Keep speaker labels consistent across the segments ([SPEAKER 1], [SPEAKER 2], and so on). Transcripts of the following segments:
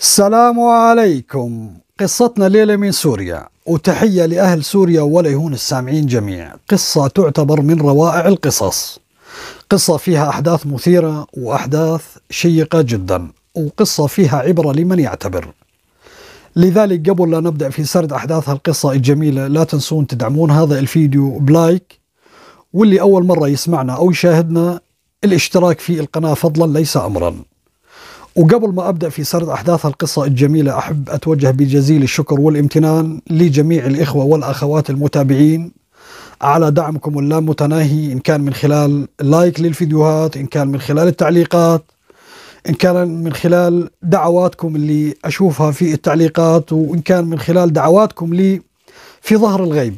[SPEAKER 1] السلام عليكم قصتنا الليلة من سوريا وتحية لأهل سوريا ولا يهون السامعين جميع قصة تعتبر من روائع القصص قصة فيها أحداث مثيرة وأحداث شيقة جدا وقصة فيها عبرة لمن يعتبر لذلك قبل لا نبدأ في سرد أحداث هالقصة الجميلة لا تنسون تدعمون هذا الفيديو بلايك واللي أول مرة يسمعنا أو يشاهدنا الاشتراك في القناة فضلا ليس أمرا وقبل ما ابدا في سرد احداث القصه الجميله احب اتوجه بجزيل الشكر والامتنان لجميع الاخوه والاخوات المتابعين على دعمكم اللامتناهي ان كان من خلال لايك للفيديوهات ان كان من خلال التعليقات ان كان من خلال دعواتكم اللي اشوفها في التعليقات وان كان من خلال دعواتكم لي في ظهر الغيب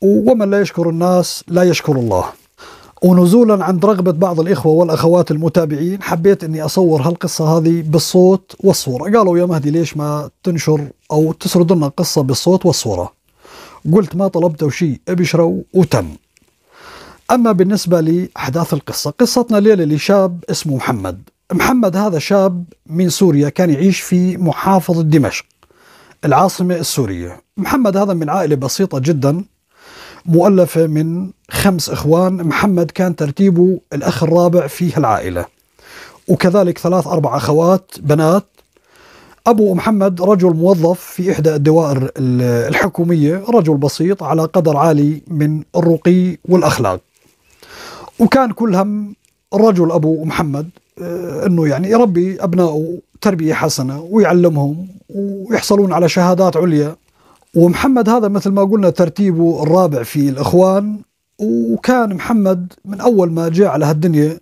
[SPEAKER 1] ومن لا يشكر الناس لا يشكر الله ونزولا عند رغبة بعض الإخوة والأخوات المتابعين حبيت أني أصور هالقصة هذه بالصوت والصورة قالوا يا مهدي ليش ما تنشر أو تسرد لنا القصة بالصوت والصورة قلت ما طلبت شيء ابشروا وتم أما بالنسبة لأحداث القصة قصتنا ليلة لشاب اسمه محمد محمد هذا شاب من سوريا كان يعيش في محافظة دمشق العاصمة السورية محمد هذا من عائلة بسيطة جدا مؤلفة من خمس إخوان محمد كان ترتيبه الأخ الرابع في العائلة وكذلك ثلاث أربع أخوات بنات أبو محمد رجل موظف في إحدى الدوائر الحكومية رجل بسيط على قدر عالي من الرقي والأخلاق وكان كل هم رجل أبو محمد آه، أنه يعني يربي أبنائه تربية حسنة ويعلمهم ويحصلون على شهادات عليا ومحمد هذا مثل ما قلنا ترتيبه الرابع في الإخوان وكان محمد من أول ما جاء على هالدنيا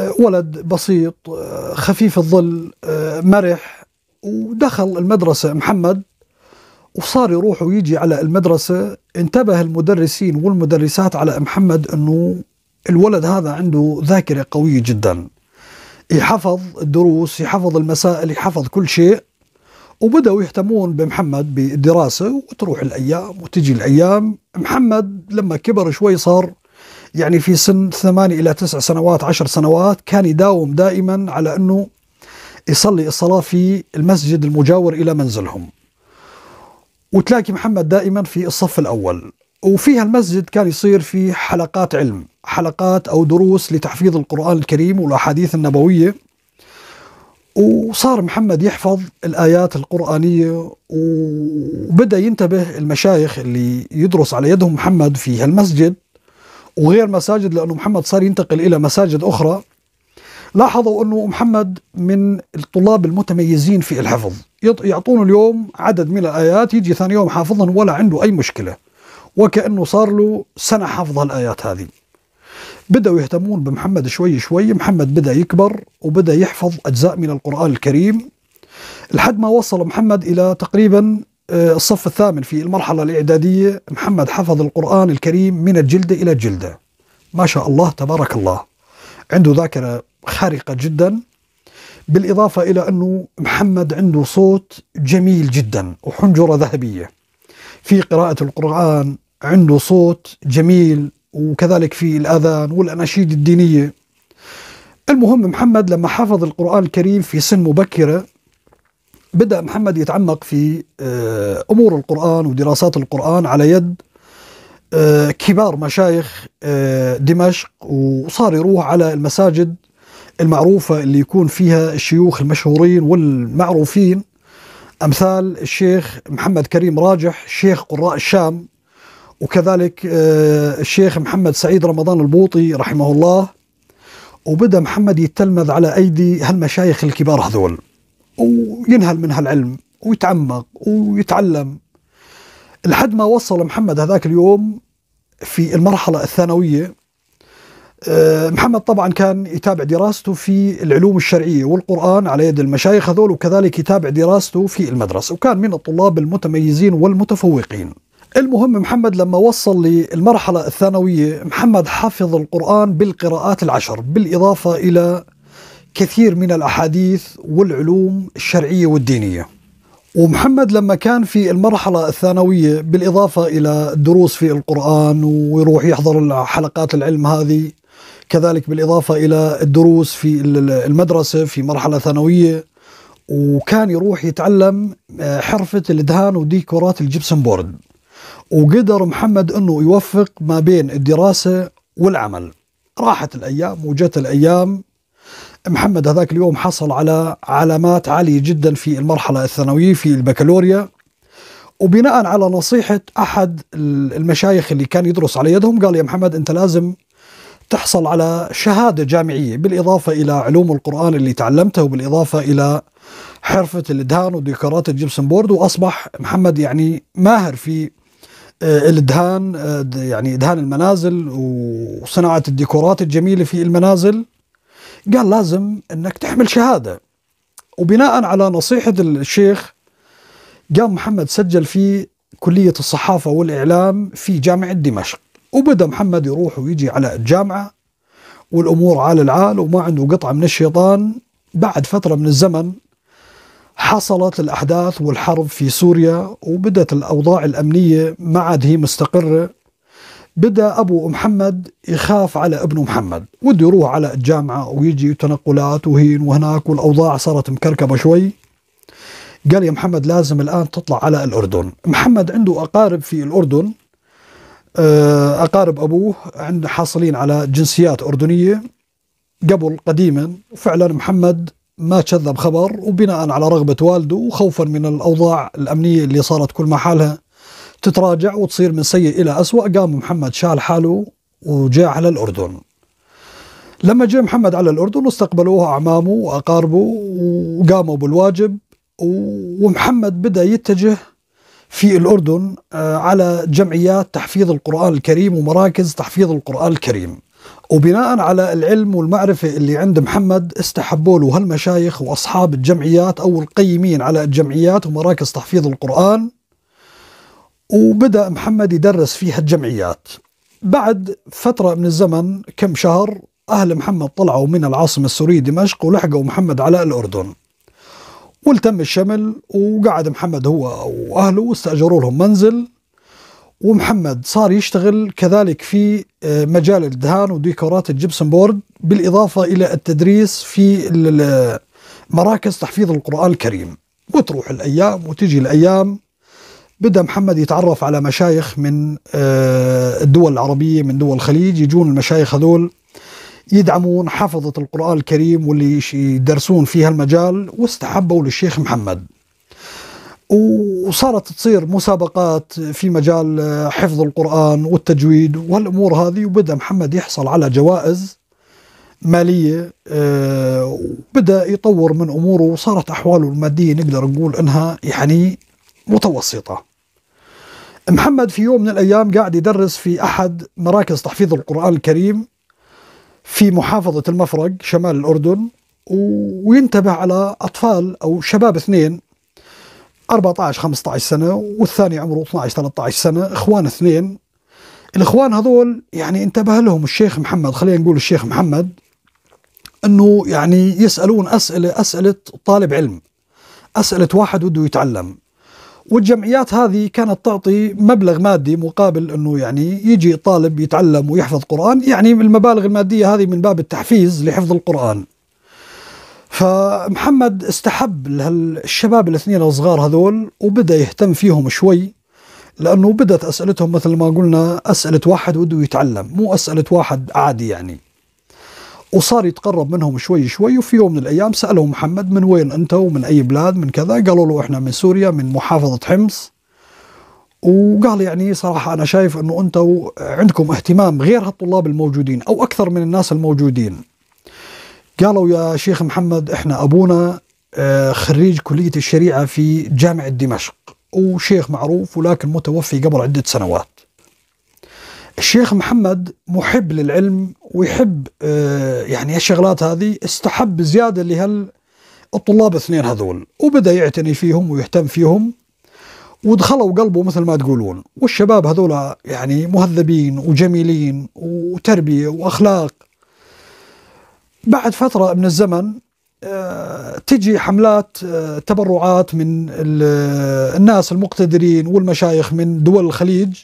[SPEAKER 1] آه، ولد بسيط آه، خفيف الظل آه، مرح ودخل المدرسة محمد وصار يروح ويجي على المدرسة انتبه المدرسين والمدرسات على محمد أنه الولد هذا عنده ذاكرة قوية جدا يحفظ الدروس يحفظ المسائل يحفظ كل شيء وبداوا يهتمون بمحمد بالدراسه وتروح الايام وتجي الايام محمد لما كبر شوي صار يعني في سن ثمان الى تسع سنوات عشر سنوات كان يداوم دائما على انه يصلي الصلاه في المسجد المجاور الى منزلهم وتلاقي محمد دائما في الصف الاول وفي المسجد كان يصير في حلقات علم حلقات او دروس لتحفيظ القران الكريم والاحاديث النبويه وصار محمد يحفظ الآيات القرآنية وبدأ ينتبه المشايخ اللي يدرس على يدهم محمد في هالمسجد وغير مساجد لأنه محمد صار ينتقل إلى مساجد أخرى لاحظوا أنه محمد من الطلاب المتميزين في الحفظ يعطونه اليوم عدد من الآيات يجي ثاني يوم حافظهم ولا عنده أي مشكلة وكأنه صار له سنة حافظ هالآيات هذه بدأوا يهتمون بمحمد شوي شوي محمد بدأ يكبر وبدأ يحفظ أجزاء من القرآن الكريم لحد ما وصل محمد إلى تقريبا آه، الصف الثامن في المرحلة الإعدادية محمد حفظ القرآن الكريم من الجلدة إلى الجلدة ما شاء الله تبارك الله عنده ذاكرة خارقة جدا بالإضافة إلى أنه محمد عنده صوت جميل جدا وحنجرة ذهبية في قراءة القرآن عنده صوت جميل وكذلك في الأذان والأناشيد الدينية المهم محمد لما حفظ القرآن الكريم في سن مبكرة بدأ محمد يتعمق في آه، أمور القرآن ودراسات القرآن على يد آه، كبار مشايخ آه، دمشق وصار يروح على المساجد المعروفة اللي يكون فيها الشيوخ المشهورين والمعروفين أمثال الشيخ محمد كريم راجح شيخ قراء الشام وكذلك آه، الشيخ محمد سعيد رمضان البوطي رحمه الله وبدا محمد يتلمذ على ايدي هالمشايخ الكبار هذول وينهل من هالعلم ويتعمق ويتعلم لحد ما وصل محمد هذاك اليوم في المرحله الثانويه آه، محمد طبعا كان يتابع دراسته في العلوم الشرعية والقرآن على يد المشايخ هذول وكذلك يتابع دراسته في المدرسة وكان من الطلاب المتميزين والمتفوقين المهم محمد لما وصل للمرحلة الثانوية محمد حفظ القرآن بالقراءات العشر بالإضافة إلى كثير من الأحاديث والعلوم الشرعية والدينية ومحمد لما كان في المرحلة الثانوية بالإضافة إلى الدروس في القرآن ويروح يحضر حلقات العلم هذه كذلك بالإضافة إلى الدروس في المدرسة في مرحلة ثانوية وكان يروح يتعلم آه، حرفة الدهان وديكورات الجبسن بورد وقدر محمد أنه يوفق ما بين الدراسة والعمل راحت الأيام وجت الأيام محمد هذاك اليوم حصل على علامات عالية جدا في المرحلة الثانوية في البكالوريا وبناء على نصيحة أحد المشايخ اللي كان يدرس على يدهم قال يا محمد أنت لازم تحصل على شهادة جامعية بالإضافة إلى علوم القرآن اللي تعلمته وبالإضافة إلى حرفة الإدهان وديكورات الجبسن بورد وأصبح محمد يعني ماهر في آه، الدهان آه، يعني دهان المنازل وصناعه الديكورات الجميله في المنازل قال لازم انك تحمل شهاده وبناء على نصيحه الشيخ قام محمد سجل في كليه الصحافه والاعلام في جامعه دمشق وبدا محمد يروح ويجي على الجامعه والامور عال العال وما عنده قطعه من الشيطان بعد فتره من الزمن حصلت الأحداث والحرب في سوريا وبدت الأوضاع الأمنية ما عاد هي مستقرة بدأ أبو محمد يخاف على ابنه محمد وده يروح على الجامعة ويجي تنقلات وهين وهناك والأوضاع صارت مكركبة شوي قال يا محمد لازم الآن تطلع على الأردن محمد عنده أقارب في الأردن آه، أقارب أبوه عند حاصلين على جنسيات أردنية قبل قديما وفعلا محمد ما كذب خبر وبناء على رغبة والده وخوفا من الأوضاع الأمنية اللي صارت كل ما حالها تتراجع وتصير من سيء إلى أسوأ قام محمد شال حاله وجاء على الأردن لما جاء محمد على الأردن استقبلوه أعمامه وأقاربه وقاموا بالواجب ومحمد بدأ يتجه في الأردن آه، على جمعيات تحفيظ القرآن الكريم ومراكز تحفيظ القرآن الكريم وبناء على العلم والمعرفة اللي عند محمد استحبوا له هالمشايخ وأصحاب الجمعيات أو القيمين على الجمعيات ومراكز تحفيظ القرآن وبدأ محمد يدرس فيها الجمعيات بعد فترة من الزمن كم شهر أهل محمد طلعوا من العاصمة السورية دمشق ولحقوا محمد على الأردن والتم الشمل وقعد محمد هو وأهله واستأجروا لهم منزل ومحمد صار يشتغل كذلك في آه، مجال الدهان وديكورات الجبسن بورد بالإضافة إلى التدريس في مراكز تحفيظ القرآن الكريم وتروح الأيام وتجي الأيام بدأ محمد يتعرف على مشايخ من آه، الدول العربية من دول الخليج يجون المشايخ هذول يدعمون حفظة القرآن الكريم واللي يدرسون في هالمجال واستحبوا للشيخ محمد وصارت تصير مسابقات في مجال آه، حفظ القرآن والتجويد والأمور هذه وبدأ محمد يحصل على جوائز مالية آه، وبدأ يطور من أموره وصارت أحواله المادية نقدر نقول أنها يعني متوسطة محمد في يوم من الأيام قاعد يدرس في أحد مراكز تحفيظ القرآن الكريم في محافظة المفرق شمال الأردن وينتبه على أطفال أو شباب اثنين 14 15 سنه والثاني عمره 12 13 سنه اخوان اثنين الاخوان هذول يعني انتبه لهم الشيخ محمد خلينا نقول الشيخ محمد انه يعني يسالون اسئله اسئله طالب علم اسئله واحد بده يتعلم والجمعيات هذه كانت تعطي مبلغ مادي مقابل انه يعني يجي طالب يتعلم ويحفظ قران يعني المبالغ الماديه هذه من باب التحفيز لحفظ القران فمحمد استحب الشباب الاثنين الصغار هذول وبدا يهتم فيهم شوي لانه بدت اسئلتهم مثل ما قلنا اسئله واحد بده يتعلم مو اسئله واحد عادي يعني وصار يتقرب منهم شوي شوي وفي يوم من الايام ساله محمد من وين انت ومن اي بلاد من كذا قالوا له احنا من سوريا من محافظه حمص وقال يعني صراحه انا شايف انه أنت عندكم اهتمام غير هالطلاب الموجودين او اكثر من الناس الموجودين قالوا يا شيخ محمد احنا ابونا آه، خريج كليه الشريعه في جامعه دمشق وشيخ معروف ولكن متوفي قبل عده سنوات. الشيخ محمد محب للعلم ويحب آه، يعني الشغلات هذه استحب زياده لهال الطلاب اثنين هذول وبدا يعتني فيهم ويهتم فيهم ودخلوا قلبه مثل ما تقولون والشباب هذول يعني مهذبين وجميلين وتربيه واخلاق بعد فترة من الزمن آه، تجي حملات آه، تبرعات من الناس المقتدرين والمشايخ من دول الخليج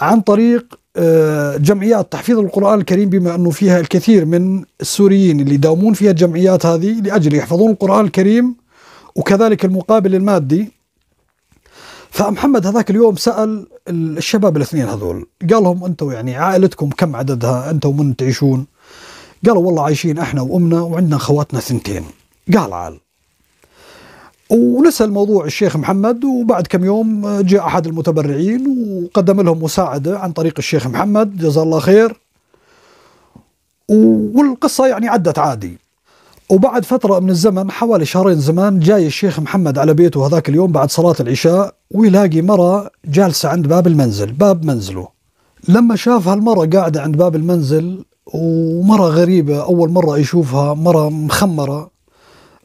[SPEAKER 1] عن طريق آه، جمعيات تحفيظ القرآن الكريم بما أنه فيها الكثير من السوريين اللي يداومون فيها الجمعيات هذه لأجل يحفظون القرآن الكريم وكذلك المقابل المادي فمحمد هذاك اليوم سأل الشباب الاثنين هذول قال لهم أنتم يعني عائلتكم كم عددها أنتم من تعيشون قالوا والله عايشين احنا وامنا وعندنا خواتنا ثنتين قال عال ونسى الموضوع الشيخ محمد وبعد كم يوم جاء احد المتبرعين وقدم لهم مساعده عن طريق الشيخ محمد جزاه الله خير والقصه يعني عدت عادي وبعد فترة من الزمن حوالي شهرين زمان جاي الشيخ محمد على بيته هذاك اليوم بعد صلاة العشاء ويلاقي مرة جالسة عند باب المنزل باب منزله لما شاف هالمرة قاعدة عند باب المنزل ومرة غريبة أول مرة يشوفها مرة مخمرة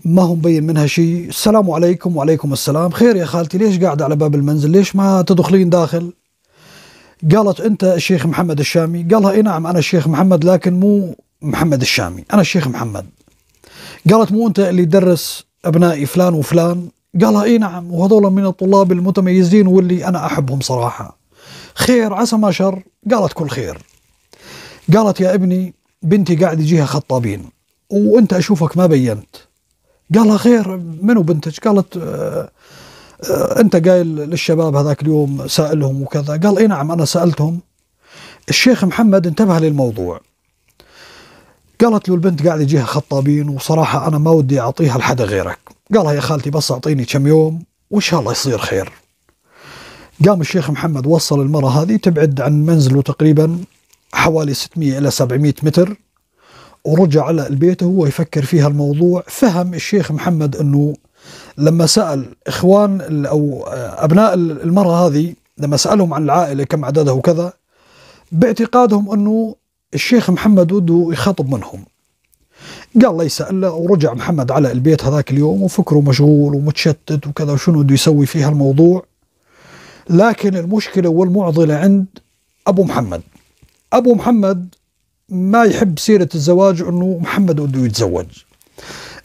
[SPEAKER 1] ما هو مبين منها شيء السلام عليكم وعليكم السلام خير يا خالتي ليش قاعدة على باب المنزل ليش ما تدخلين داخل قالت أنت الشيخ محمد الشامي قالها إي نعم أنا الشيخ محمد لكن مو محمد الشامي أنا الشيخ محمد قالت مو أنت اللي تدرس أبنائي فلان وفلان قالها إي نعم وهذول من الطلاب المتميزين واللي أنا أحبهم صراحة خير عسى ما شر قالت كل خير قالت يا ابني بنتي قاعد يجيها خطابين وانت اشوفك ما بينت لها خير منو بنتك قالت آه، آه، انت قايل للشباب هذاك اليوم سائلهم وكذا قال اي نعم انا سالتهم الشيخ محمد انتبه للموضوع قالت له البنت قاعد يجيها خطابين وصراحه انا ما ودي اعطيها لحد غيرك قالها يا خالتي بس اعطيني كم يوم وان شاء الله يصير خير قام الشيخ محمد وصل المرأة هذه تبعد عن منزله تقريبا حوالي 600 إلى 700 متر ورجع على البيت وهو يفكر فيها الموضوع فهم الشيخ محمد أنه لما سأل إخوان أو أبناء المرأة هذه لما سألهم عن العائلة كم عددها وكذا باعتقادهم أنه الشيخ محمد وده يخاطب منهم قال ليس الا ورجع محمد على البيت هذاك اليوم وفكره مشغول ومتشتت وكذا وشنو بده يسوي في هالموضوع لكن المشكله والمعضله عند ابو محمد أبو محمد ما يحب سيرة الزواج أنه محمد بده يتزوج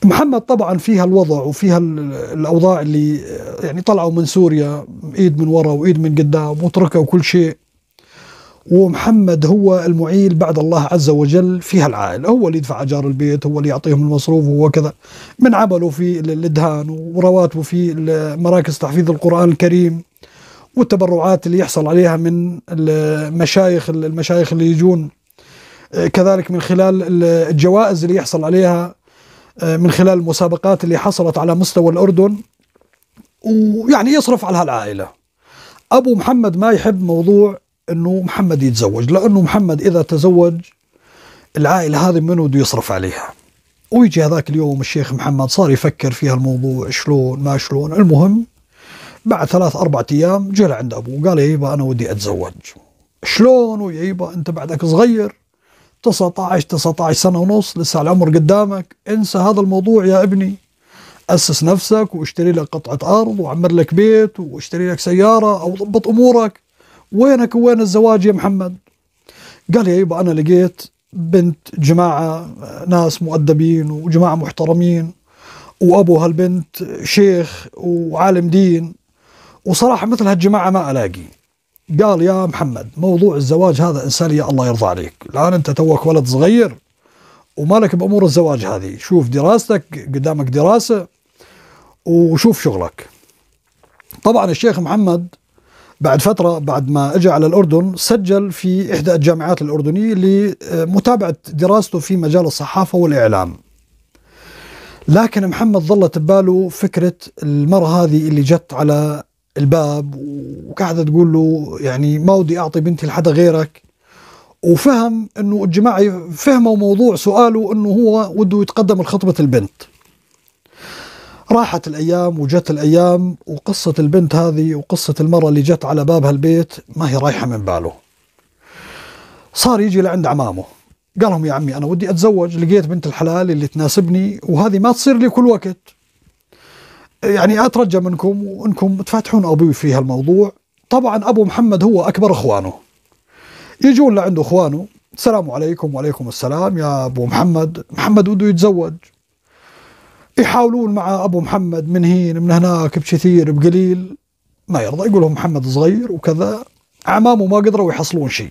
[SPEAKER 1] محمد طبعا فيها الوضع وفيها الأوضاع اللي يعني طلعوا من سوريا إيد من ورا وإيد من قدام وتركوا كل شيء ومحمد هو المعيل بعد الله عز وجل في هالعائلة هو اللي يدفع أجار البيت هو اللي يعطيهم المصروف وهو كذا من عمله في الإدهان ورواتبه في مراكز تحفيظ القرآن الكريم والتبرعات اللي يحصل عليها من المشايخ المشايخ اللي يجون كذلك من خلال الجوائز اللي يحصل عليها من خلال المسابقات اللي حصلت على مستوى الأردن ويعني يصرف على هالعائلة أبو محمد ما يحب موضوع أنه محمد يتزوج لأنه محمد إذا تزوج العائلة هذه منو بده يصرف عليها ويجي هذاك اليوم الشيخ محمد صار يفكر في هالموضوع شلون ما شلون المهم بعد ثلاث أربع أيام جه لعند أبوه قال يا يبا أنا ودي أتزوج شلون ويا يبا أنت بعدك صغير 19 19 سنة ونص لسه العمر قدامك انسى هذا الموضوع يا ابني أسس نفسك واشتري لك قطعة أرض وعمر لك بيت واشتري لك سيارة أو ضبط أمورك وينك وين الزواج يا محمد قال يا يبا أنا لقيت بنت جماعة ناس مؤدبين وجماعة محترمين وأبو هالبنت شيخ وعالم دين وصراحة مثل هالجماعة ما ألاقي قال يا محمد موضوع الزواج هذا إنسانية الله يرضى عليك الآن أنت توك ولد صغير ومالك بأمور الزواج هذه شوف دراستك قدامك دراسة وشوف شغلك طبعا الشيخ محمد بعد فترة بعد ما اجى على الأردن سجل في إحدى الجامعات الأردنية لمتابعة دراسته في مجال الصحافة والإعلام لكن محمد ظلت بباله فكرة المرأة هذه اللي جت على الباب وقاعده تقول له يعني ما ودي اعطي بنتي لحدا غيرك وفهم انه الجماعه فهموا موضوع سؤاله انه هو وده يتقدم لخطبه البنت راحت الايام وجت الايام وقصه البنت هذه وقصه المراه اللي جت على باب هالبيت ما هي رايحه من باله صار يجي لعند عمامه قال لهم يا عمي انا ودي اتزوج لقيت بنت الحلال اللي تناسبني وهذه ما تصير لي كل وقت يعني اترجى منكم وانكم تفتحون ابوي في هالموضوع طبعا ابو محمد هو اكبر اخوانه يجون لعنده اخوانه السلام عليكم وعليكم السلام يا ابو محمد محمد بده يتزوج يحاولون مع ابو محمد من هين من هناك بكثير بقليل ما يرضى يقول لهم محمد صغير وكذا عمامه ما قدروا يحصلون شيء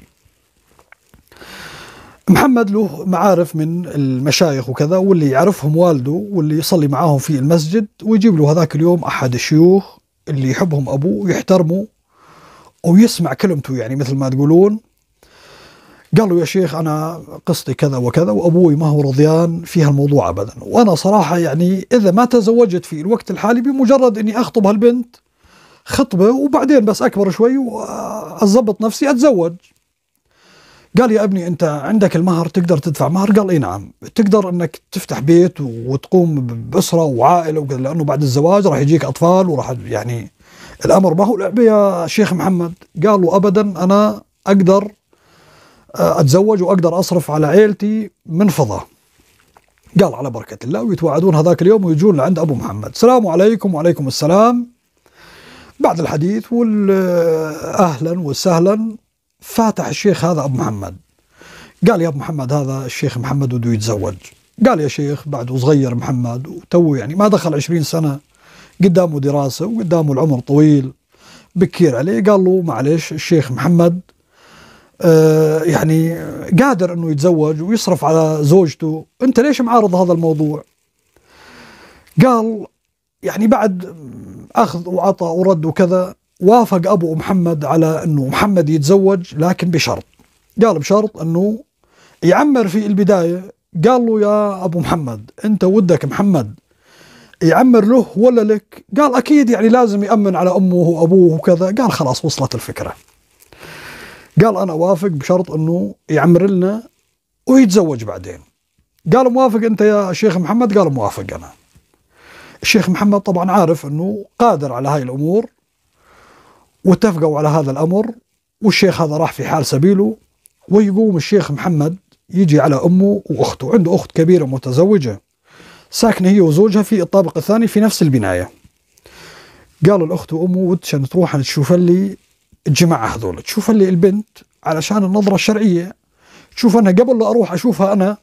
[SPEAKER 1] محمد له معارف من المشايخ وكذا واللي يعرفهم والده واللي يصلي معاهم في المسجد ويجيب له هذاك اليوم احد الشيوخ اللي يحبهم ابوه ويحترمه ويسمع كلمته يعني مثل ما تقولون قال له يا شيخ انا قصتي كذا وكذا وابوي ما هو رضيان في هالموضوع ابدا وانا صراحه يعني اذا ما تزوجت في الوقت الحالي بمجرد اني اخطب هالبنت خطبه وبعدين بس اكبر شوي واظبط نفسي اتزوج قال يا ابني انت عندك المهر تقدر تدفع مهر قال اي نعم تقدر انك تفتح بيت وتقوم باسره وعائله وكذا لانه بعد الزواج راح يجيك اطفال وراح يعني الامر ما هو لعبه يا شيخ محمد قالوا ابدا انا اقدر آه، اتزوج واقدر اصرف على عيلتي من فضه قال على بركه الله ويتواعدون هذاك اليوم ويجون لعند ابو محمد السلام عليكم وعليكم السلام بعد الحديث وال آه، اهلا وسهلا فاتح الشيخ هذا أبو محمد قال يا أبو محمد هذا الشيخ محمد بده يتزوج قال يا شيخ بعده صغير محمد وتو يعني ما دخل عشرين سنة قدامه دراسة وقدامه العمر طويل بكير عليه قال له معلش الشيخ محمد آه، يعني قادر انه يتزوج ويصرف على زوجته انت ليش معارض هذا الموضوع قال يعني بعد اخذ وعطى ورد وكذا وافق أبو محمد على أنه محمد يتزوج لكن بشرط قال بشرط أنه يعمر في البداية قال له يا أبو محمد أنت ودك محمد يعمر له ولا لك قال أكيد يعني لازم يأمن على أمه وأبوه وكذا قال خلاص وصلت الفكرة قال أنا أوافق بشرط أنه يعمر لنا ويتزوج بعدين قال موافق أنت يا شيخ محمد قال موافق أنا الشيخ محمد طبعا عارف أنه قادر على هاي الأمور واتفقوا على هذا الأمر والشيخ هذا راح في حال سبيله ويقوم الشيخ محمد يجي على أمه وأخته عنده أخت كبيرة متزوجة ساكنة هي وزوجها في الطابق الثاني في نفس البناية قال الأخت وأمه ودش تروح تشوف لي الجماعة هذول تشوف لي البنت علشان النظرة الشرعية شوف أنا قبل لا أروح أشوفها أنا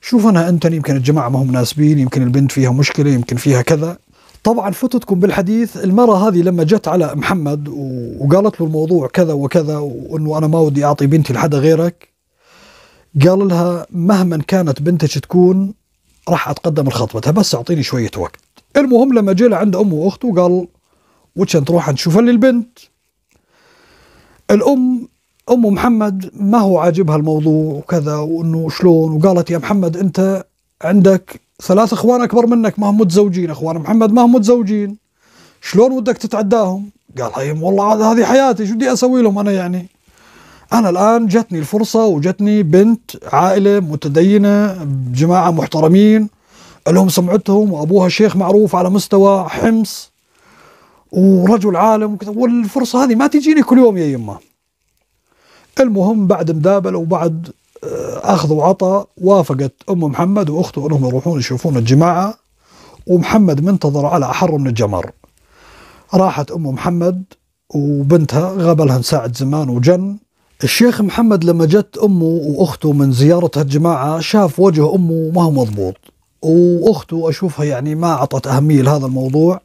[SPEAKER 1] شوف أنا أنت يمكن الجماعة ما هم مناسبين يمكن البنت فيها مشكلة يمكن فيها كذا طبعا فتتكم بالحديث المرأة هذه لما جت على محمد وقالت له الموضوع كذا وكذا وانه انا ما ودي اعطي بنتي لحدا غيرك قال لها مهما كانت بنتك تكون راح اتقدم لخطبتها بس اعطيني شوية وقت المهم لما جاء لعند امه واخته قال وتشن تروح نشوف لي البنت الام ام محمد ما هو عاجبها الموضوع وكذا وانه شلون وقالت يا محمد انت عندك ثلاث اخوان اكبر منك ما هم متزوجين اخوان محمد ما هم متزوجين شلون ودك تتعداهم قال هيم والله هذه حياتي شو بدي اسوي لهم انا يعني انا الان جتني الفرصه وجتني بنت عائله متدينه جماعه محترمين لهم سمعتهم وابوها شيخ معروف على مستوى حمص ورجل عالم وكذا والفرصه هذه ما تجيني كل يوم يا يما المهم بعد مدابله وبعد اخذ وعطى وافقت ام محمد واخته انهم يروحون يشوفون الجماعه ومحمد منتظر على احر من الجمر راحت ام محمد وبنتها غابلها ساعة زمان وجن الشيخ محمد لما جت امه واخته من زياره الجماعه شاف وجه امه ما هو مضبوط واخته اشوفها يعني ما اعطت اهميه لهذا الموضوع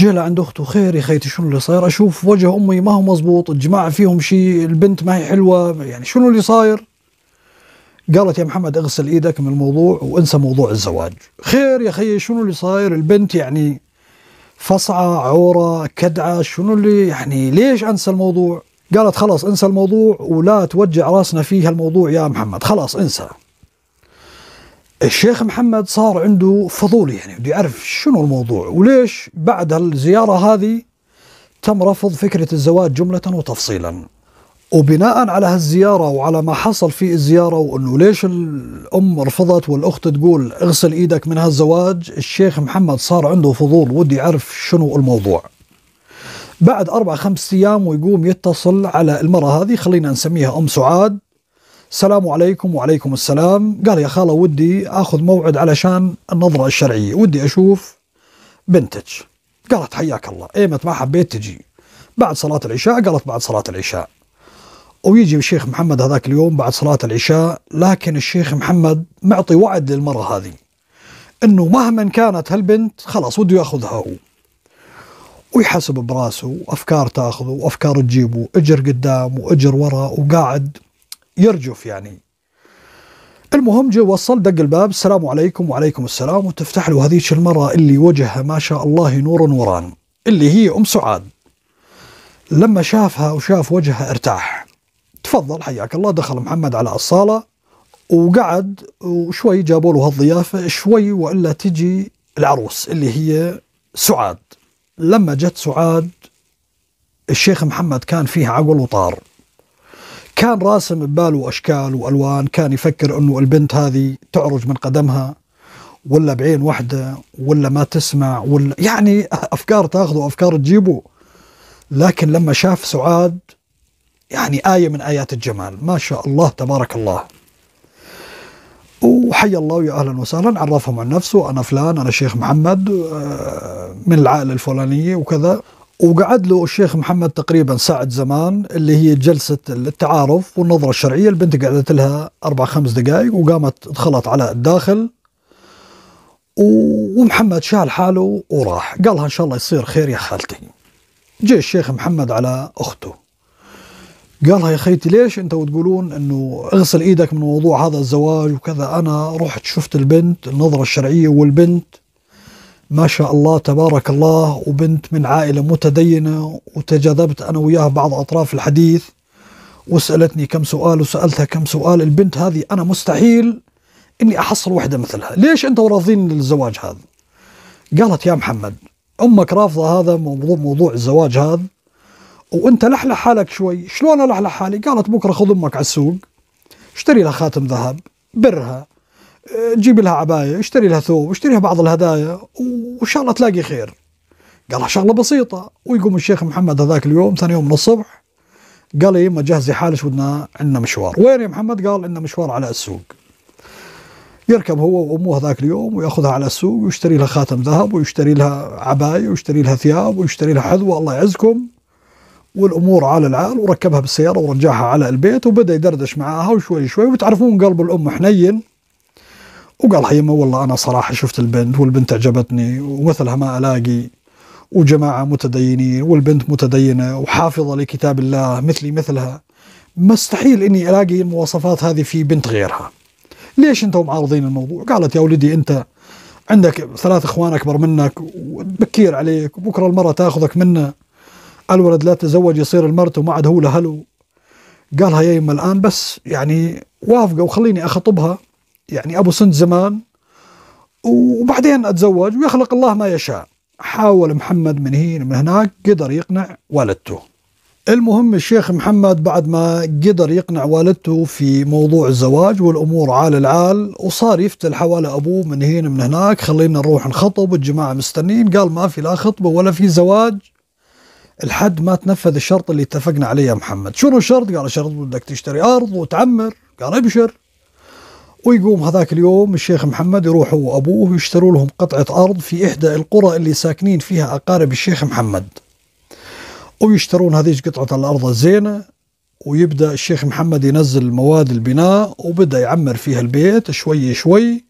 [SPEAKER 1] جه لعند اخته خير يا خيتي شنو اللي صاير اشوف وجه امي ما هو مزبوط الجماعه فيهم شيء البنت ما هي حلوه يعني شنو اللي صاير قالت يا محمد اغسل ايدك من الموضوع وانسى موضوع الزواج خير يا خيي شنو اللي صاير البنت يعني فصعة عورة كدعة شنو اللي يعني ليش انسى الموضوع قالت خلاص انسى الموضوع ولا توجع راسنا فيه الموضوع يا محمد خلاص انسى الشيخ محمد صار عنده فضول يعني بده يعرف شنو الموضوع وليش بعد الزيارة هذه تم رفض فكرة الزواج جملة وتفصيلا وبناء على هالزيارة وعلى ما حصل في الزيارة وأنه ليش الأم رفضت والأخت تقول اغسل إيدك من هالزواج الشيخ محمد صار عنده فضول ودي يعرف شنو الموضوع بعد أربع خمس أيام ويقوم يتصل على المرأة هذه خلينا نسميها أم سعاد السلام عليكم وعليكم السلام قال يا خاله ودي اخذ موعد علشان النظره الشرعيه ودي اشوف بنتك قالت حياك الله ايمت ما حبيت تجي بعد صلاه العشاء قالت بعد صلاه العشاء ويجي الشيخ محمد هذاك اليوم بعد صلاه العشاء لكن الشيخ محمد معطي وعد للمرأة هذه انه مهما كانت هالبنت خلاص وده ياخذها هو ويحسب براسه وافكار تاخذه وافكار تجيبه اجر قدام واجر ورا وقاعد يرجف يعني المهم جو وصل دق الباب السلام عليكم وعليكم السلام وتفتح له هذيك المرة اللي وجهها ما شاء الله نور نوران اللي هي أم سعاد لما شافها وشاف وجهها ارتاح تفضل حياك الله دخل محمد على الصالة وقعد وشوي جابوا له هالضيافة شوي وإلا تجي العروس اللي هي سعاد لما جت سعاد الشيخ محمد كان فيها عقل وطار كان راسم بباله أشكال وألوان كان يفكر أنه البنت هذه تعرج من قدمها ولا بعين واحدة ولا ما تسمع ولا يعني أفكار تاخذه أفكار تجيبه لكن لما شاف سعاد يعني آية من آيات الجمال ما شاء الله تبارك الله وحي الله يا اهلا وسهلا عرفهم عن نفسه انا فلان انا شيخ محمد آه، من العائله الفلانيه وكذا وقعد له الشيخ محمد تقريبا ساعة زمان اللي هي جلسة التعارف والنظرة الشرعية البنت قعدت لها أربع خمس دقائق وقامت دخلت على الداخل ومحمد شال حاله وراح قالها إن شاء الله يصير خير يا خالتي جاء الشيخ محمد على أخته قالها يا خيتي ليش انتم تقولون انه اغسل ايدك من موضوع هذا الزواج وكذا انا رحت شفت البنت النظره الشرعيه والبنت ما شاء الله تبارك الله وبنت من عائلة متدينة وتجاذبت أنا وياها بعض أطراف الحديث وسألتني كم سؤال وسألتها كم سؤال البنت هذه أنا مستحيل إني أحصل وحدة مثلها ليش أنت راضين للزواج هذا قالت يا محمد أمك رافضة هذا موضوع, موضوع الزواج هذا وأنت لحلح حالك شوي شلون لحلح حالي قالت بكرة خذ أمك على السوق اشتري لها خاتم ذهب برها جيب لها عبايه اشتري لها ثوب اشتري لها بعض الهدايا وان شاء الله تلاقي خير قالها شغله بسيطه ويقوم الشيخ محمد هذاك اليوم ثاني يوم من الصبح قال لي ما جهزي حالك ودنا عندنا مشوار وين يا محمد قال عندنا مشوار على السوق يركب هو وامه هذاك اليوم وياخذها على السوق ويشتري لها خاتم ذهب ويشتري لها عبايه ويشتري لها ثياب ويشتري لها حذوه الله يعزكم والامور على العال وركبها بالسياره ورجعها على البيت وبدا يدردش معاها وشوي شوي وتعرفون قلب الام حنين وقال هي والله انا صراحه شفت البنت والبنت عجبتني ومثلها ما الاقي وجماعه متدينين والبنت متدينه وحافظه لكتاب الله مثلي مثلها مستحيل اني الاقي المواصفات هذه في بنت غيرها. ليش انتم معارضين الموضوع؟ قالت يا ولدي انت عندك ثلاث اخوان اكبر منك وبكير عليك وبكره المره تاخذك منه الولد لا تزوج يصير المرت وما عاد هو لهلو قالها يا يما الان بس يعني وافقه وخليني اخطبها يعني أبو سن زمان وبعدين أتزوج ويخلق الله ما يشاء حاول محمد من هنا من هناك قدر يقنع والدته المهم الشيخ محمد بعد ما قدر يقنع والدته في موضوع الزواج والامور عال العال وصار يفتل حوالي ابوه من هنا من هناك خلينا نروح نخطب الجماعه مستنين قال ما في لا خطبه ولا في زواج الحد ما تنفذ الشرط اللي اتفقنا عليه يا محمد شنو الشرط؟ قال الشرط بدك تشتري ارض وتعمر قال ابشر ويقوم هذاك اليوم الشيخ محمد يروح هو وابوه يشتروا لهم قطعه ارض في احدى القرى اللي ساكنين فيها اقارب الشيخ محمد ويشترون هذه قطعه الارض الزينه ويبدا الشيخ محمد ينزل مواد البناء وبدا يعمر فيها البيت شوي شوي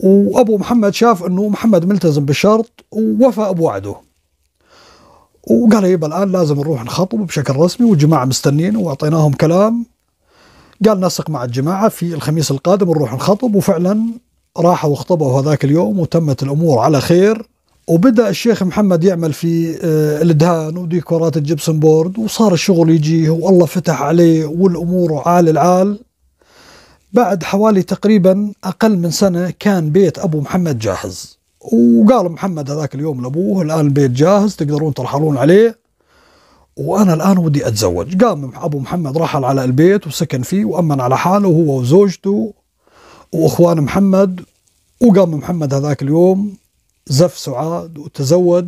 [SPEAKER 1] وابو محمد شاف انه محمد ملتزم بالشرط ووفى بوعده وقال يبقى الان لازم نروح نخطب بشكل رسمي والجماعه مستنين واعطيناهم كلام قال نسق مع الجماعة في الخميس القادم نروح نخطب وفعلا راحوا وخطبوا هذاك اليوم وتمت الأمور على خير وبدأ الشيخ محمد يعمل في آه، الدهان وديكورات الجبسن بورد وصار الشغل يجيه والله فتح عليه والأمور عال العال بعد حوالي تقريبا أقل من سنة كان بيت أبو محمد جاهز وقال محمد هذاك اليوم لأبوه الآن البيت جاهز تقدرون ترحلون عليه وانا الان ودي اتزوج قام ابو محمد رحل على البيت وسكن فيه وامن على حاله هو وزوجته واخوان محمد وقام محمد هذاك اليوم زف سعاد وتزوج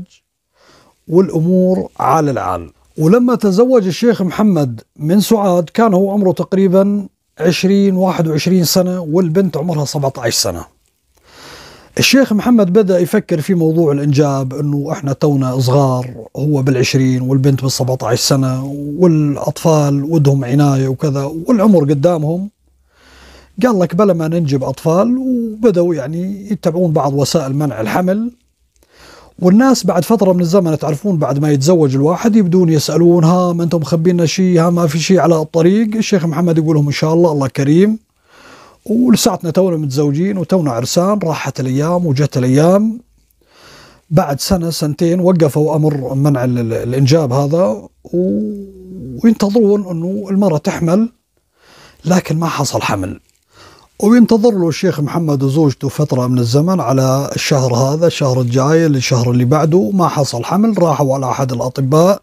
[SPEAKER 1] والامور على العال ولما تزوج الشيخ محمد من سعاد كان هو عمره تقريبا 20 21 سنه والبنت عمرها 17 سنه الشيخ محمد بدا يفكر في موضوع الانجاب انه احنا تونا صغار هو بالعشرين والبنت بال17 سنه والاطفال ودهم عنايه وكذا والعمر قدامهم قال لك بلا ما ننجب اطفال وبداوا يعني يتبعون بعض وسائل منع الحمل والناس بعد فتره من الزمن تعرفون بعد ما يتزوج الواحد يبدون يسالون ها ما انتم مخبينا شيء ها ما في شيء على الطريق الشيخ محمد يقول لهم ان شاء الله الله كريم ولساتنا تونا متزوجين وتونا عرسان راحت الايام وجت الايام بعد سنه سنتين وقفوا امر منع الانجاب هذا وينتظرون انه المراه تحمل لكن ما حصل حمل وينتظر له الشيخ محمد وزوجته فترة من الزمن على الشهر هذا الشهر الجاي الشهر اللي بعده ما حصل حمل راحوا على أحد الأطباء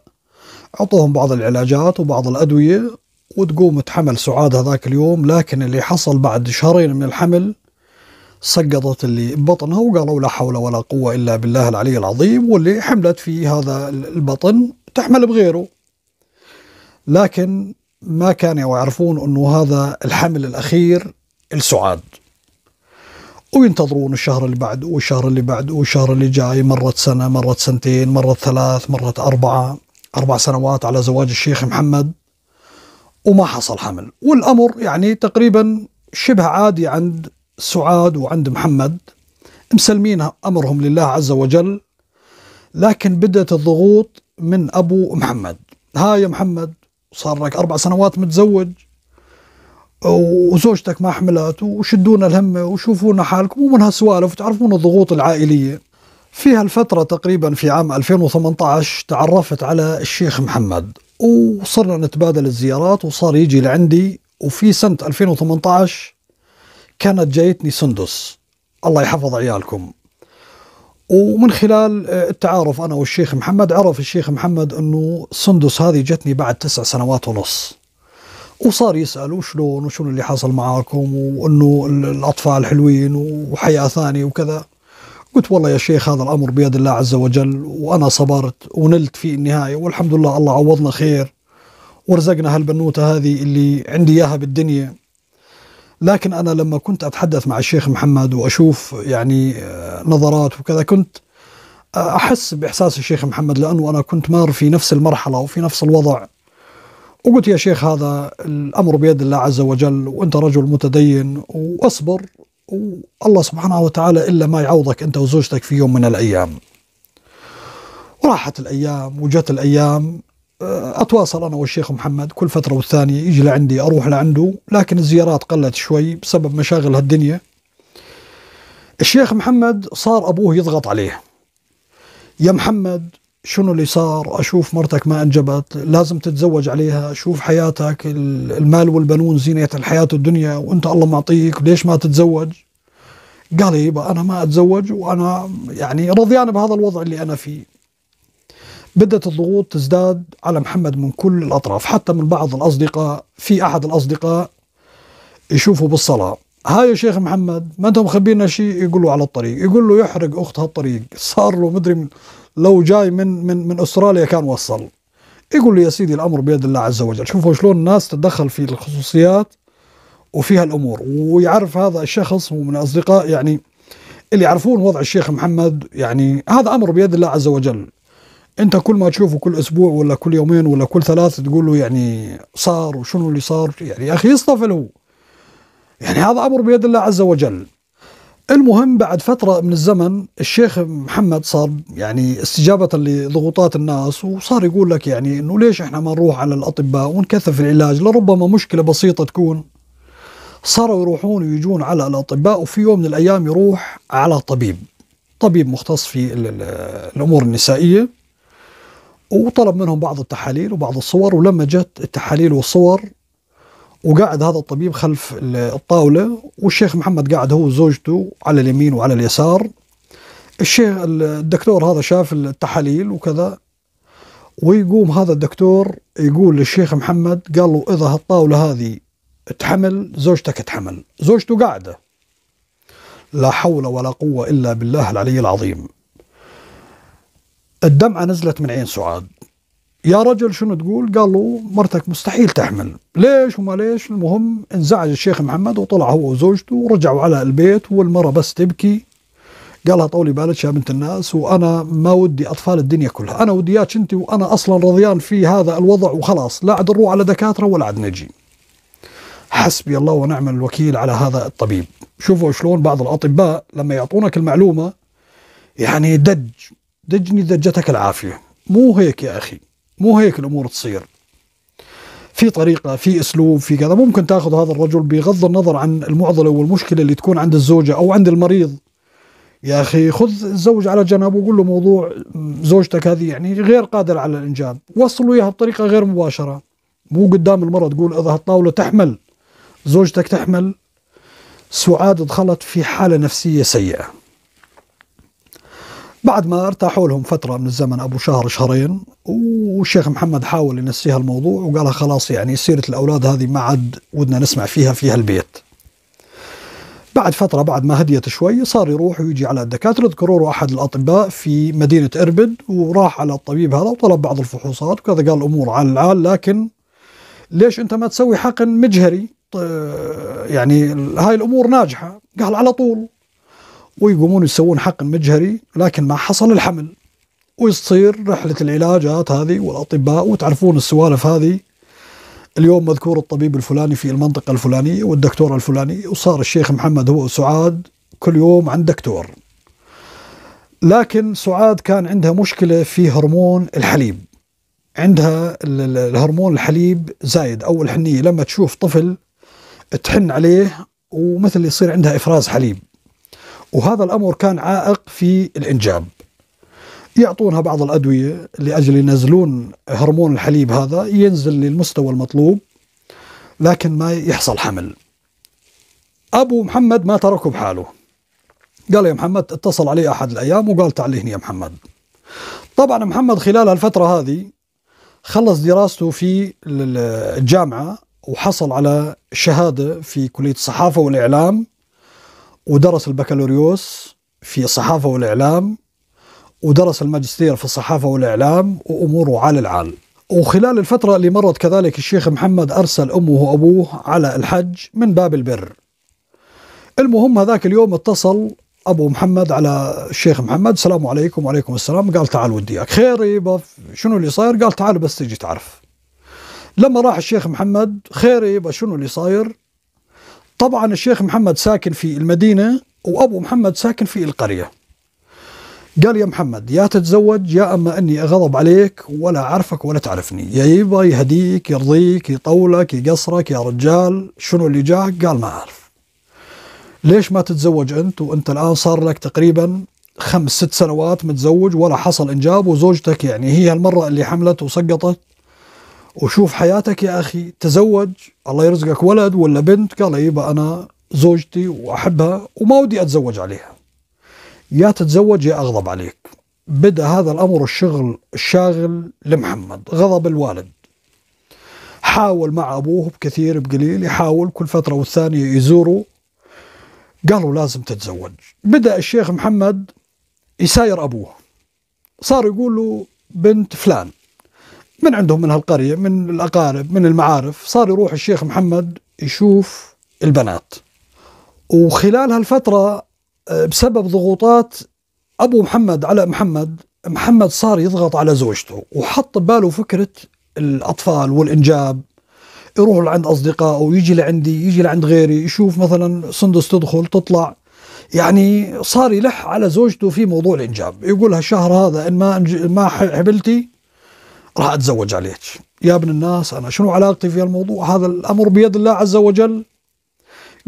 [SPEAKER 1] أعطوهم بعض العلاجات وبعض الأدوية وتقوم تحمل سعاد هذاك اليوم لكن اللي حصل بعد شهرين من الحمل سقطت اللي ببطنها وقالوا لا حول ولا قوة إلا بالله العلي العظيم واللي حملت في هذا البطن تحمل بغيره لكن ما كانوا يعرفون أنه هذا الحمل الأخير السعاد وينتظرون الشهر اللي بعده والشهر اللي بعده والشهر اللي جاي مرت سنة مرت سنتين مرت ثلاث مرت أربعة أربع سنوات على زواج الشيخ محمد وما حصل حمل والأمر يعني تقريبا شبه عادي عند سعاد وعند محمد مسلمين أمرهم لله عز وجل لكن بدأت الضغوط من أبو محمد ها يا محمد صار لك أربع سنوات متزوج وزوجتك ما حملت وشدونا الهمة وشوفونا حالكم ومن هالسوالف وتعرفون الضغوط العائلية في هالفترة تقريبا في عام 2018 تعرفت على الشيخ محمد وصرنا نتبادل الزيارات وصار يجي لعندي وفي سنة 2018 كانت جايتني سندس الله يحفظ عيالكم ومن خلال آه، التعارف أنا والشيخ محمد عرف الشيخ محمد أنه سندس هذه جتني بعد تسع سنوات ونص وصار يسأل وشلون وشنو اللي حصل معاكم وأنه الأطفال حلوين وحياة ثانية وكذا قلت والله يا شيخ هذا الأمر بيد الله عز وجل وأنا صبرت ونلت في النهاية والحمد لله الله عوضنا خير ورزقنا هالبنوتة هذه اللي عندي إياها بالدنيا لكن أنا لما كنت أتحدث مع الشيخ محمد وأشوف يعني آه، نظرات وكذا كنت آه، أحس بإحساس الشيخ محمد لأنه أنا كنت مار في نفس المرحلة وفي نفس الوضع وقلت يا شيخ هذا الأمر بيد الله عز وجل وأنت رجل متدين وأصبر والله سبحانه وتعالى إلا ما يعوضك أنت وزوجتك في يوم من الأيام وراحت الأيام وجت الأيام آه، أتواصل أنا والشيخ محمد كل فترة والثانية يجي لعندي أروح لعنده لكن الزيارات قلت شوي بسبب مشاغل هالدنيا الشيخ محمد صار أبوه يضغط عليه يا محمد شنو اللي صار أشوف مرتك ما أنجبت لازم تتزوج عليها أشوف حياتك المال والبنون زينة الحياة الدنيا وأنت الله معطيك ليش ما تتزوج قال إيه، يبا أنا ما أتزوج وأنا يعني رضيان بهذا الوضع اللي أنا فيه بدأت الضغوط تزداد على محمد من كل الأطراف حتى من بعض الأصدقاء في أحد الأصدقاء يشوفه بالصلاة هاي يا شيخ محمد ما انتم مخبينا شيء يقول له على الطريق يقول له يحرق اخت هالطريق صار له مدري لو جاي من من من استراليا كان وصل يقول له يا سيدي الامر بيد الله عز وجل شوفوا شلون الناس تتدخل في الخصوصيات وفي هالامور ويعرف هذا الشخص هو من اصدقاء يعني اللي يعرفون وضع الشيخ محمد يعني هذا امر بيد الله عز وجل انت كل ما تشوفه كل اسبوع ولا كل يومين ولا كل ثلاث تقول له يعني صار وشنو اللي صار يعني يا اخي يصطفل هو يعني هذا أمر بيد الله عز وجل المهم بعد فترة من الزمن الشيخ محمد صار يعني استجابة لضغوطات الناس وصار يقول لك يعني انه ليش احنا ما نروح على الاطباء ونكثف العلاج لربما مشكلة بسيطة تكون صاروا يروحون ويجون على الاطباء وفي يوم من الايام يروح على طبيب طبيب مختص في الامور النسائية وطلب منهم بعض التحاليل وبعض الصور ولما جت التحاليل والصور وقاعد هذا الطبيب خلف الطاولة والشيخ محمد قاعد هو وزوجته على اليمين وعلى اليسار الشيخ الدكتور هذا شاف التحاليل وكذا ويقوم هذا الدكتور يقول للشيخ محمد قال له إذا هالطاولة هذه تحمل زوجتك تحمل زوجته قاعدة لا حول ولا قوة إلا بالله العلي العظيم الدمعة نزلت من عين سعاد يا رجل شنو تقول قال له مرتك مستحيل تحمل ليش وما ليش المهم انزعج الشيخ محمد وطلع هو وزوجته ورجعوا على البيت والمرة بس تبكي قالها طولي بالك يا بنت الناس وانا ما ودي اطفال الدنيا كلها انا ودي اياك انت وانا اصلا رضيان في هذا الوضع وخلاص لا عاد نروح على دكاتره ولا عاد نجي حسبي الله ونعم الوكيل على هذا الطبيب شوفوا شلون بعض الاطباء لما يعطونك المعلومه يعني دج دجني دجتك العافيه مو هيك يا اخي مو هيك الامور تصير في طريقه في اسلوب في كذا ممكن تاخذ هذا الرجل بغض النظر عن المعضله والمشكله اللي تكون عند الزوجه او عند المريض يا اخي خذ الزوج على جنب وقول له موضوع زوجتك هذه يعني غير قادره على الانجاب وصلوا اياها بطريقه غير مباشره مو قدام المرأة تقول اذا هالطاوله تحمل زوجتك تحمل سعاد دخلت في حاله نفسيه سيئه بعد ما ارتاحوا لهم فترة من الزمن أبو شهر شهرين والشيخ محمد حاول ينسيها الموضوع وقالها خلاص يعني سيرة الأولاد هذه ما عاد ودنا نسمع فيها في هالبيت بعد فترة بعد ما هديت شوي صار يروح ويجي على الدكاترة ذكروا أحد الأطباء في مدينة إربد وراح على الطبيب هذا وطلب بعض الفحوصات وكذا قال الأمور على العال لكن ليش أنت ما تسوي حقن مجهري يعني هاي الأمور ناجحة قال على طول ويقومون يسوون حقن مجهري لكن ما حصل الحمل ويصير رحلة العلاجات هذه والأطباء وتعرفون السوالف هذه اليوم مذكور الطبيب الفلاني في المنطقة الفلانية والدكتور الفلاني وصار الشيخ محمد هو سعاد كل يوم عند دكتور لكن سعاد كان عندها مشكلة في هرمون الحليب عندها الهرمون الحليب زايد أو الحنية لما تشوف طفل تحن عليه ومثل يصير عندها إفراز حليب وهذا الأمر كان عائق في الإنجاب يعطونها بعض الأدوية لأجل ينزلون هرمون الحليب هذا ينزل للمستوى المطلوب لكن ما يحصل حمل أبو محمد ما تركه بحاله قال يا محمد اتصل علي أحد الأيام وقال تعال هنا يا محمد طبعا محمد خلال هالفترة هذه خلص دراسته في الجامعة وحصل على شهادة في كلية الصحافة والإعلام ودرس البكالوريوس في الصحافة والإعلام ودرس الماجستير في الصحافة والإعلام وأموره عال العال وخلال الفترة اللي مرت كذلك الشيخ محمد أرسل أمه وأبوه على الحج من باب البر المهم هذاك اليوم اتصل أبو محمد على الشيخ محمد السلام عليكم وعليكم السلام قال تعال وديك خير يبا شنو اللي صاير قال تعال بس تجي تعرف لما راح الشيخ محمد خير يبا شنو اللي صاير طبعا الشيخ محمد ساكن في المدينة وأبو محمد ساكن في القرية قال يا محمد يا تتزوج يا أما أني أغضب عليك ولا أعرفك ولا تعرفني يا يبا يهديك يرضيك يطولك يقصرك يا رجال شنو اللي جاك قال ما أعرف ليش ما تتزوج أنت وأنت الآن صار لك تقريبا خمس ست سنوات متزوج ولا حصل إنجاب وزوجتك يعني هي المرة اللي حملت وسقطت وشوف حياتك يا أخي تزوج الله يرزقك ولد ولا بنت قال يبا أنا زوجتي وأحبها وما ودي أتزوج عليها يا تتزوج يا أغضب عليك بدأ هذا الأمر الشغل الشاغل لمحمد غضب الوالد حاول مع أبوه بكثير بقليل يحاول كل فترة والثانية يزوره قالوا لازم تتزوج بدأ الشيخ محمد يساير أبوه صار يقول له بنت فلان من عندهم من هالقرية من الأقارب من المعارف صار يروح الشيخ محمد يشوف البنات وخلال هالفترة آه، بسبب ضغوطات أبو محمد على محمد محمد صار يضغط على زوجته وحط بباله فكرة الأطفال والإنجاب يروح لعند أصدقائه ويجي لعندي يجي لعند غيري يشوف مثلا سندس تدخل تطلع يعني صار يلح على زوجته في موضوع الإنجاب يقول الشهر هذا إن ما ما حبلتي راح اتزوج عليك يا ابن الناس انا شنو علاقتي في الموضوع هذا الامر بيد الله عز وجل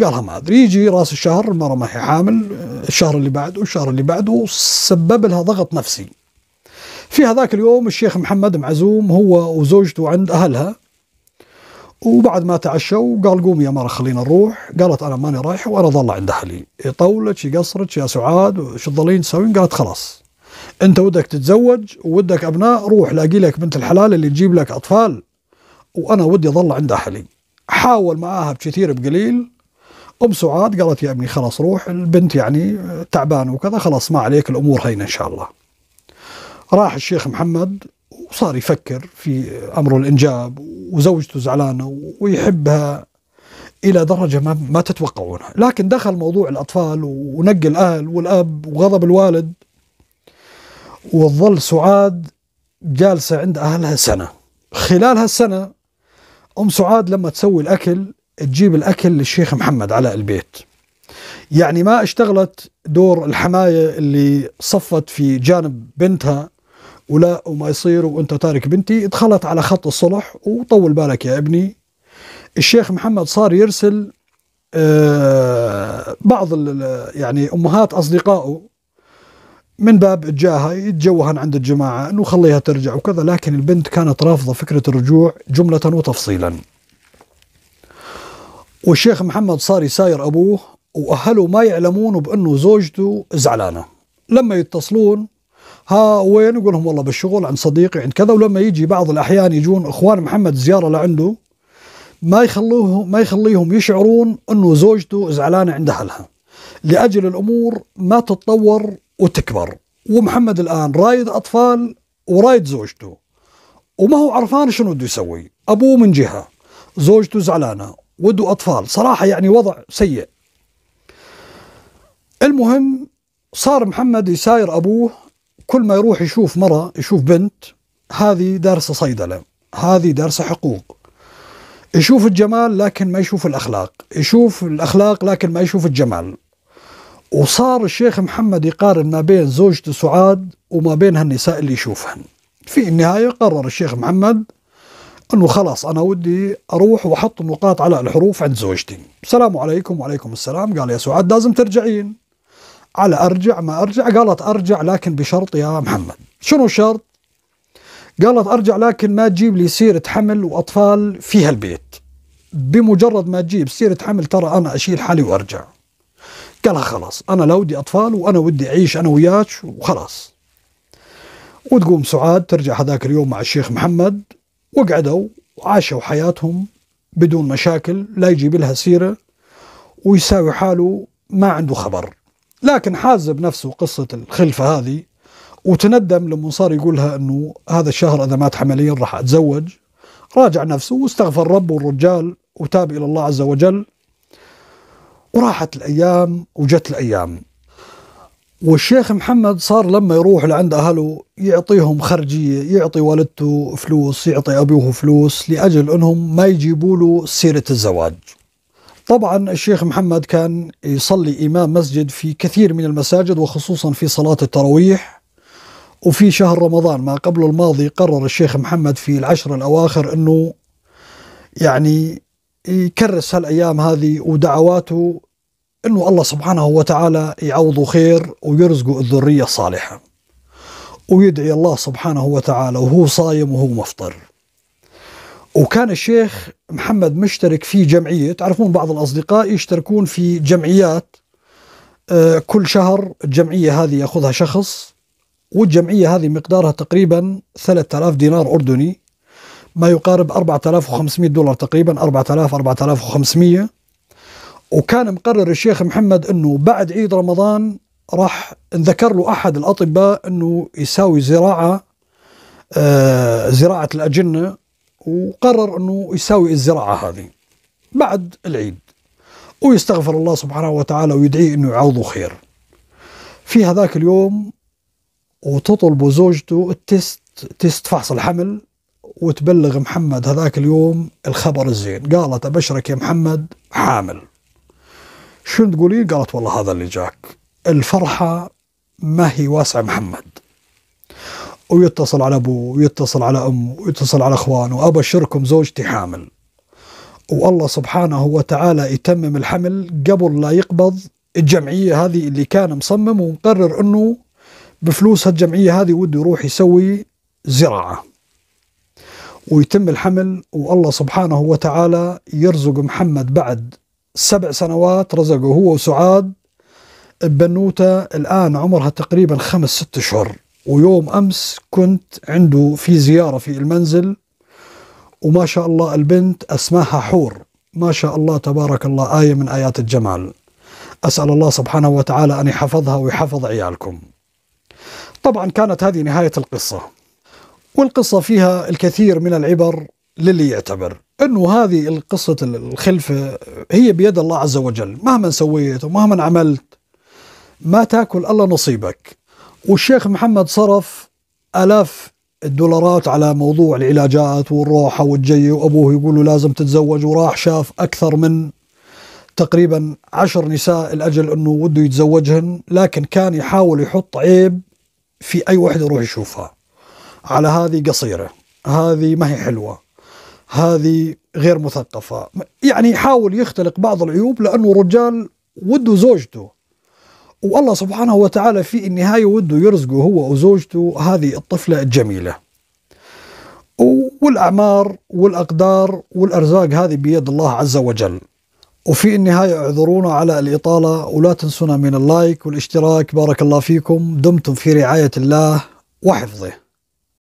[SPEAKER 1] قالها ما ادري يجي راس الشهر المره ما هي حامل الشهر اللي بعده الشهر اللي بعده سبب لها ضغط نفسي في هذاك اليوم الشيخ محمد معزوم هو وزوجته عند اهلها وبعد ما تعشوا قال قومي يا مرة خلينا نروح قالت انا ماني رايحه وانا ضل عند اهلي طولك يقصرك يا سعاد شو تضلين تسوين قالت خلاص انت ودك تتزوج وودك ابناء روح لاقي لك بنت الحلال اللي تجيب لك اطفال وانا ودي اظل عند اهلي حاول معاها بكثير بقليل ام سعاد قالت يا ابني خلاص روح البنت يعني تعبان وكذا خلاص ما عليك الامور هينه ان شاء الله راح الشيخ محمد وصار يفكر في امر الانجاب وزوجته زعلانه ويحبها الى درجه ما ما تتوقعونها، لكن دخل موضوع الاطفال ونقل الاهل والاب وغضب الوالد وظل سعاد جالسة عند أهلها سنة خلال هالسنة أم سعاد لما تسوي الأكل تجيب الأكل للشيخ محمد على البيت يعني ما اشتغلت دور الحماية اللي صفت في جانب بنتها ولا وما يصير وانت تارك بنتي دخلت على خط الصلح وطول بالك يا ابني الشيخ محمد صار يرسل آه، بعض يعني امهات اصدقائه من باب جاها يتجوهن عند الجماعة أنه خليها ترجع وكذا لكن البنت كانت رافضة فكرة الرجوع جملة وتفصيلا والشيخ محمد صار يساير أبوه وأهله ما يعلمون بأنه زوجته زعلانة لما يتصلون ها وين يقول لهم والله بالشغل عند صديقي عند كذا ولما يجي بعض الأحيان يجون إخوان محمد زيارة لعنده ما يخلوه ما يخليهم يشعرون أنه زوجته زعلانة عند أهلها لأجل الأمور ما تتطور وتكبر ومحمد الآن رايد أطفال ورايد زوجته وما هو عرفان شنو بده يسوي أبوه من جهة زوجته زعلانة وده أطفال صراحة يعني وضع سيء المهم صار محمد يساير أبوه كل ما يروح يشوف مرة يشوف بنت هذه دارسة صيدلة هذه دارسة حقوق يشوف الجمال لكن ما يشوف الأخلاق يشوف الأخلاق لكن ما يشوف الجمال وصار الشيخ محمد يقارن ما بين زوجته سعاد وما بين هالنساء اللي يشوفهن في النهاية قرر الشيخ محمد أنه خلاص أنا ودي أروح وأحط النقاط على الحروف عند زوجتي السلام عليكم وعليكم السلام قال يا سعاد لازم ترجعين على أرجع ما أرجع قالت أرجع لكن بشرط يا محمد شنو الشرط قالت أرجع لكن ما تجيب لي سيرة حمل وأطفال في هالبيت بمجرد ما تجيب سيرة حمل ترى أنا أشيل حالي وأرجع قالها خلاص انا لا ودي اطفال وانا ودي اعيش انا وياك وخلاص وتقوم سعاد ترجع هذاك اليوم مع الشيخ محمد وقعدوا وعاشوا حياتهم بدون مشاكل لا يجيب لها سيرة ويساوي حاله ما عنده خبر لكن حاز بنفسه قصة الخلفة هذه وتندم لما صار يقولها أنه هذا الشهر إذا مات حمليا راح أتزوج راجع نفسه واستغفر ربه الرجال وتاب إلى الله عز وجل وراحت الأيام وجت الأيام والشيخ محمد صار لما يروح لعند أهله يعطيهم خرجية يعطي والدته فلوس يعطي أبوه فلوس لأجل أنهم ما يجيبوا له سيرة الزواج طبعا الشيخ محمد كان يصلي إمام مسجد في كثير من المساجد وخصوصا في صلاة التراويح وفي شهر رمضان ما قبل الماضي قرر الشيخ محمد في العشر الأواخر أنه يعني يكرس هالأيام هذه ودعواته انه الله سبحانه وتعالى يعوضه خير ويرزقه الذريه الصالحه. ويدعي الله سبحانه وتعالى وهو صايم وهو مفطر. وكان الشيخ محمد مشترك في جمعيه، تعرفون بعض الاصدقاء يشتركون في جمعيات آه، كل شهر الجمعيه هذه ياخذها شخص والجمعيه هذه مقدارها تقريبا 3000 دينار اردني ما يقارب 4500 دولار تقريبا 4000 4500 وكان مقرر الشيخ محمد انه بعد عيد رمضان راح انذكر له احد الاطباء انه يساوي زراعه آه، زراعه الاجنه وقرر انه يساوي الزراعه هذه بعد العيد ويستغفر الله سبحانه وتعالى ويدعيه انه يعوضه خير في هذاك اليوم وتطلب زوجته التست تست فحص الحمل وتبلغ محمد هذاك اليوم الخبر الزين قالت أبشرك يا محمد حامل شنو تقولين قالت والله هذا اللي جاك الفرحة ما هي واسعة محمد ويتصل على ابوه ويتصل على امه ويتصل على اخوانه ابشركم زوجتي حامل والله سبحانه وتعالى يتمم الحمل قبل لا يقبض الجمعية هذه اللي كان مصمم ومقرر انه بفلوس هالجمعية هذه وده يروح يسوي زراعة ويتم الحمل والله سبحانه وتعالى يرزق محمد بعد سبع سنوات رزقه هو وسعاد بنوتة الآن عمرها تقريبا خمس ست أشهر ويوم أمس كنت عنده في زيارة في المنزل وما شاء الله البنت اسماها حور ما شاء الله تبارك الله آية من آيات الجمال أسأل الله سبحانه وتعالى أن يحفظها ويحفظ عيالكم طبعا كانت هذه نهاية القصة والقصة فيها الكثير من العبر للي يعتبر انه هذه القصه الخلفه هي بيد الله عز وجل مهما سويت ومهما عملت ما تاكل الا نصيبك والشيخ محمد صرف الاف الدولارات على موضوع العلاجات والروحه والجيه وابوه يقول له لازم تتزوج وراح شاف اكثر من تقريبا عشر نساء الاجل انه وده يتزوجهن لكن كان يحاول يحط عيب في اي وحده يروح يشوفها على هذه قصيره هذه ما هي حلوه هذه غير مثقفة يعني يحاول يختلق بعض العيوب لأنه رجال وده زوجته والله سبحانه وتعالى في النهاية وده يرزقه هو وزوجته هذه الطفلة الجميلة والأعمار والأقدار والأرزاق هذه بيد الله عز وجل وفي النهاية اعذرونا على الإطالة ولا تنسونا من اللايك والاشتراك بارك الله فيكم دمتم في رعاية الله وحفظه